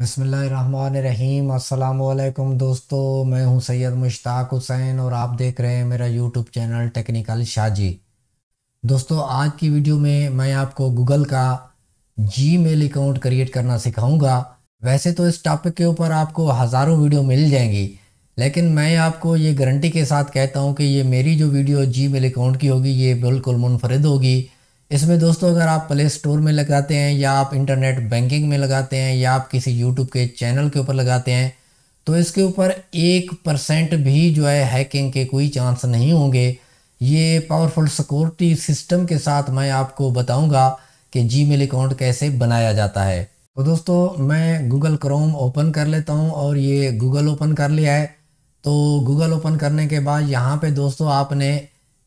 बसमीम अल्लाम दोस्तों मैं हूं सैयद मुश्ताक हुसैन और आप देख रहे हैं मेरा यूट्यूब चैनल टेक्निकल शाजी दोस्तों आज की वीडियो में मैं आपको गूगल का जी मेल अकाउंट क्रिएट करना सिखाऊंगा वैसे तो इस टॉपिक के ऊपर आपको हज़ारों वीडियो मिल जाएंगी लेकिन मैं आपको ये गारंटी के साथ कहता हूँ कि ये मेरी जो वीडियो जी मेल अकाउंट की होगी ये बिल्कुल मुनफरद होगी इसमें दोस्तों अगर आप प्ले स्टोर में लगाते हैं या आप इंटरनेट बैंकिंग में लगाते हैं या आप किसी यूट्यूब के चैनल के ऊपर लगाते हैं तो इसके ऊपर एक परसेंट भी जो है हैकिंग के कोई चांस नहीं होंगे ये पावरफुल सिक्योरिटी सिस्टम के साथ मैं आपको बताऊंगा कि जी अकाउंट कैसे बनाया जाता है तो दोस्तों मैं गूगल क्रोम ओपन कर लेता हूँ और ये गूगल ओपन कर लिया है तो गूगल ओपन करने के बाद यहाँ पे दोस्तों आपने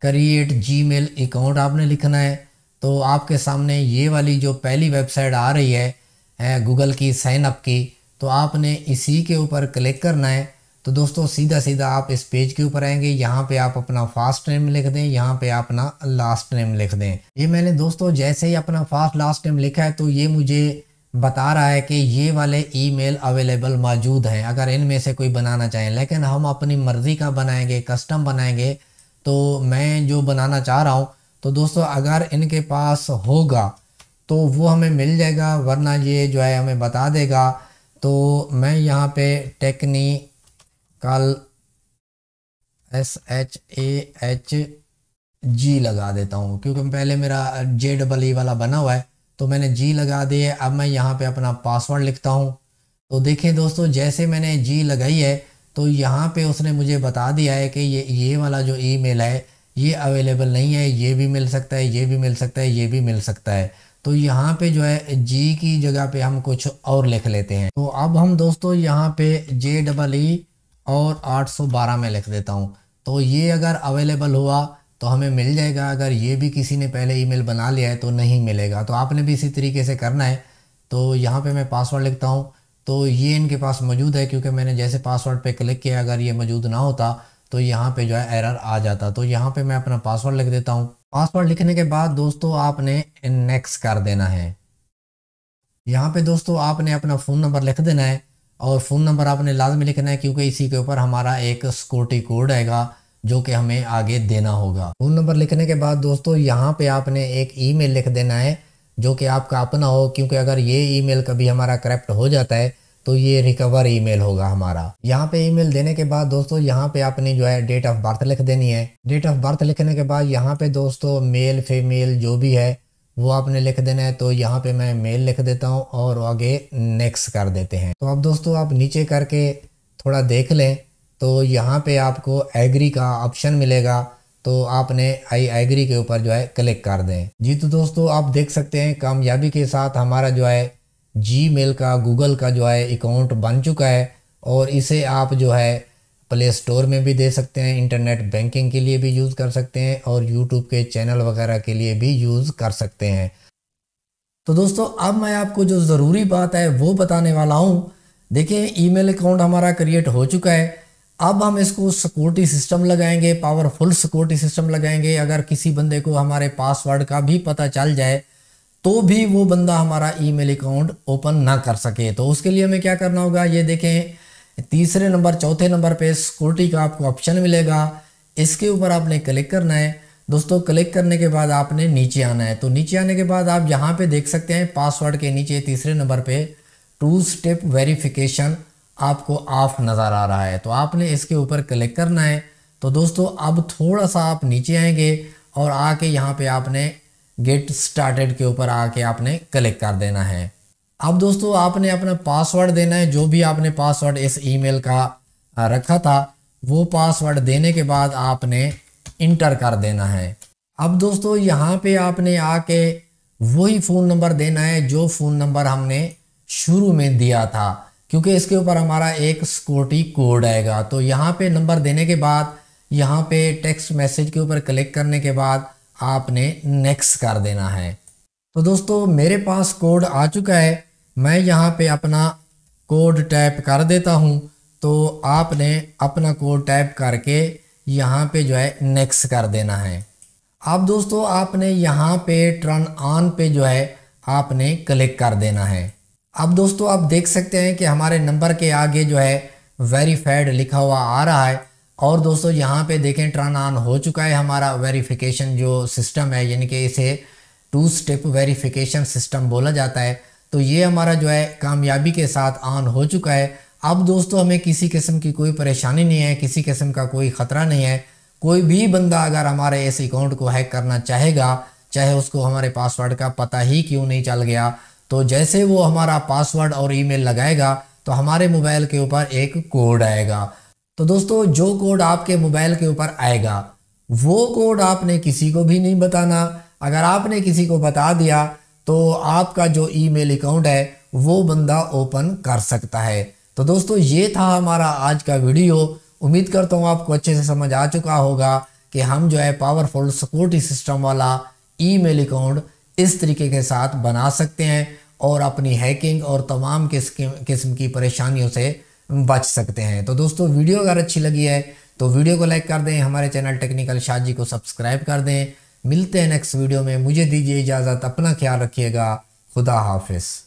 क्रिएट जी अकाउंट आपने लिखना है तो आपके सामने ये वाली जो पहली वेबसाइट आ रही है गूगल की साइनअप की तो आपने इसी के ऊपर क्लिक करना है तो दोस्तों सीधा सीधा आप इस पेज के ऊपर आएंगे यहाँ पे आप अपना फास्ट नेम लिख दें यहाँ पे आप अपना लास्ट नेम लिख दें ये मैंने दोस्तों जैसे ही अपना फास्ट लास्ट नेम लिखा है तो ये मुझे बता रहा है कि ये वाले ईमेल अवेलेबल मौजूद हैं अगर इनमें से कोई बनाना चाहें लेकिन हम अपनी मर्ज़ी का बनाएंगे कस्टम बनाएंगे तो मैं जो बनाना चाह रहा हूँ तो दोस्तों अगर इनके पास होगा तो वो हमें मिल जाएगा वरना ये जो है हमें बता देगा तो मैं यहाँ पे technical S H A H G लगा देता हूँ क्योंकि पहले मेरा जे डबल ई वाला बना हुआ है तो मैंने जी लगा दी है अब मैं यहाँ पे अपना पासवर्ड लिखता हूँ तो देखें दोस्तों जैसे मैंने जी लगाई है तो यहाँ पे उसने मुझे बता दिया है कि ये ये वाला जो ईमेल है ये अवेलेबल नहीं है ये भी मिल सकता है ये भी मिल सकता है ये भी मिल सकता है तो यहाँ पे जो है जी की जगह पे हम कुछ और लिख लेते हैं तो अब हम दोस्तों यहाँ पे जे डबल ई और 812 में लिख देता हूँ तो ये अगर अवेलेबल हुआ तो हमें मिल जाएगा अगर ये भी किसी ने पहले ईमेल बना लिया है तो नहीं मिलेगा तो आपने भी इसी तरीके से करना है तो यहाँ पे मैं पासवर्ड लिखता हूँ तो ये इनके पास मौजूद है क्योंकि मैंने जैसे पासवर्ड पे क्लिक किया अगर ये मौजूद ना होता तो यहाँ पे जो है एरर आ जाता तो यहाँ पे मैं अपना पासवर्ड लिख देता हूँ पासवर्ड लिखने के बाद दोस्तों आपने नेक्स्ट कर देना है यहाँ पे दोस्तों आपने अपना फ़ोन नंबर लिख देना है और फ़ोन नंबर आपने लाजमी लिखना है क्योंकि इसी के ऊपर हमारा एक सिक्योरिटी कोड आएगा जो कि हमें आगे देना होगा फ़ोन नंबर लिखने के बाद दोस्तों यहाँ पे आपने एक मेल लिख देना है जो कि आपका अपना हो क्योंकि अगर ये मेल कभी हमारा करप्ट हो जाता है तो ये रिकवर ईमेल होगा हमारा यहाँ पे ईमेल देने के बाद दोस्तों यहाँ पे आपने जो है डेट ऑफ बर्थ लिख देनी है डेट ऑफ बर्थ लिखने के बाद यहाँ पे दोस्तों मेल फीमेल जो भी है वो आपने लिख देना है तो यहाँ पे मैं मेल लिख देता हूँ और आगे नेक्स्ट कर देते हैं तो अब दोस्तों आप नीचे करके थोड़ा देख लें तो यहाँ पे आपको एग्री का ऑप्शन मिलेगा तो आपने आई एग्री के ऊपर जो है क्लिक कर दें जी तो दोस्तों आप देख सकते हैं कामयाबी के साथ हमारा जो है जी मेल का गूगल का जो है अकाउंट बन चुका है और इसे आप जो है प्ले स्टोर में भी दे सकते हैं इंटरनेट बैंकिंग के लिए भी यूज़ कर सकते हैं और यूट्यूब के चैनल वगैरह के लिए भी यूज़ कर सकते हैं तो दोस्तों अब मैं आपको जो ज़रूरी बात है वो बताने वाला हूँ देखिए ईमेल अकाउंट हमारा क्रिएट हो चुका है अब हम इसको सिक्योरिटी सिस्टम लगाएंगे पावरफुल सिक्योरिटी सिस्टम लगाएंगे अगर किसी बंदे को हमारे पासवर्ड का भी पता चल जाए तो भी वो बंदा हमारा ईमेल अकाउंट ओपन ना कर सके तो उसके लिए हमें क्या करना होगा ये देखें तीसरे नंबर चौथे नंबर पे सिक्योरिटी का आपको ऑप्शन मिलेगा इसके ऊपर आपने क्लिक करना है दोस्तों क्लिक करने के बाद आपने नीचे आना है तो नीचे आने के बाद आप यहाँ पे देख सकते हैं पासवर्ड के नीचे तीसरे नंबर पे टू स्टेप वेरिफिकेशन आपको ऑफ नज़र आ रहा है तो आपने इसके ऊपर क्लिक करना है तो दोस्तों अब थोड़ा सा आप नीचे आएंगे और आके यहाँ पे आपने गेट स्टार्टेड के ऊपर आके आपने क्लिक कर देना है अब दोस्तों आपने अपना पासवर्ड देना है जो भी आपने पासवर्ड इस ईमेल का रखा था वो पासवर्ड देने के बाद आपने इंटर कर देना है अब दोस्तों यहाँ पे आपने आके वही फ़ोन नंबर देना है जो फ़ोन नंबर हमने शुरू में दिया था क्योंकि इसके ऊपर हमारा एक सिक्योरिटी कोड आएगा तो यहाँ पे नंबर देने के बाद यहाँ पे टेक्स्ट मैसेज के ऊपर क्लिक करने के बाद आपने नेक्स्ट कर देना है तो दोस्तों मेरे पास कोड आ चुका है मैं यहाँ पे अपना कोड टाइप कर देता हूँ तो आपने अपना कोड टाइप करके यहाँ पे जो है नेक्स्ट कर देना है अब दोस्तों आपने यहाँ पे टर्न ऑन पे जो है आपने क्लिक कर देना है अब दोस्तों आप देख सकते हैं कि हमारे नंबर के आगे जो है वेरीफाइड लिखा हुआ आ रहा है और दोस्तों यहाँ पे देखें टर्न ऑन हो चुका है हमारा वेरिफिकेशन जो सिस्टम है यानी कि इसे टू स्टेप वेरिफिकेशन सिस्टम बोला जाता है तो ये हमारा जो है कामयाबी के साथ ऑन हो चुका है अब दोस्तों हमें किसी किस्म की कोई परेशानी नहीं है किसी किस्म का कोई ख़तरा नहीं है कोई भी बंदा अगर हमारे इस अकाउंट को हैक करना चाहेगा चाहे उसको हमारे पासवर्ड का पता ही क्यों नहीं चल गया तो जैसे वो हमारा पासवर्ड और ईमेल लगाएगा तो हमारे मोबाइल के ऊपर एक कोड आएगा तो दोस्तों जो कोड आपके मोबाइल के ऊपर आएगा वो कोड आपने किसी को भी नहीं बताना अगर आपने किसी को बता दिया तो आपका जो ईमेल अकाउंट है वो बंदा ओपन कर सकता है तो दोस्तों ये था हमारा आज का वीडियो उम्मीद करता हूँ आपको अच्छे से समझ आ चुका होगा कि हम जो है पावरफुल सिक्योरिटी सिस्टम वाला ईमेल अकाउंट इस तरीके के साथ बना सकते हैं और अपनी हैकिंग और तमाम किस्म किस्म की परेशानियों से बच सकते हैं तो दोस्तों वीडियो अगर अच्छी लगी है तो वीडियो को लाइक कर दें हमारे चैनल टेक्निकल शाह जी को सब्सक्राइब कर दें मिलते हैं नेक्स्ट वीडियो में मुझे दीजिए इजाज़त अपना ख्याल रखिएगा खुदा हाफिज़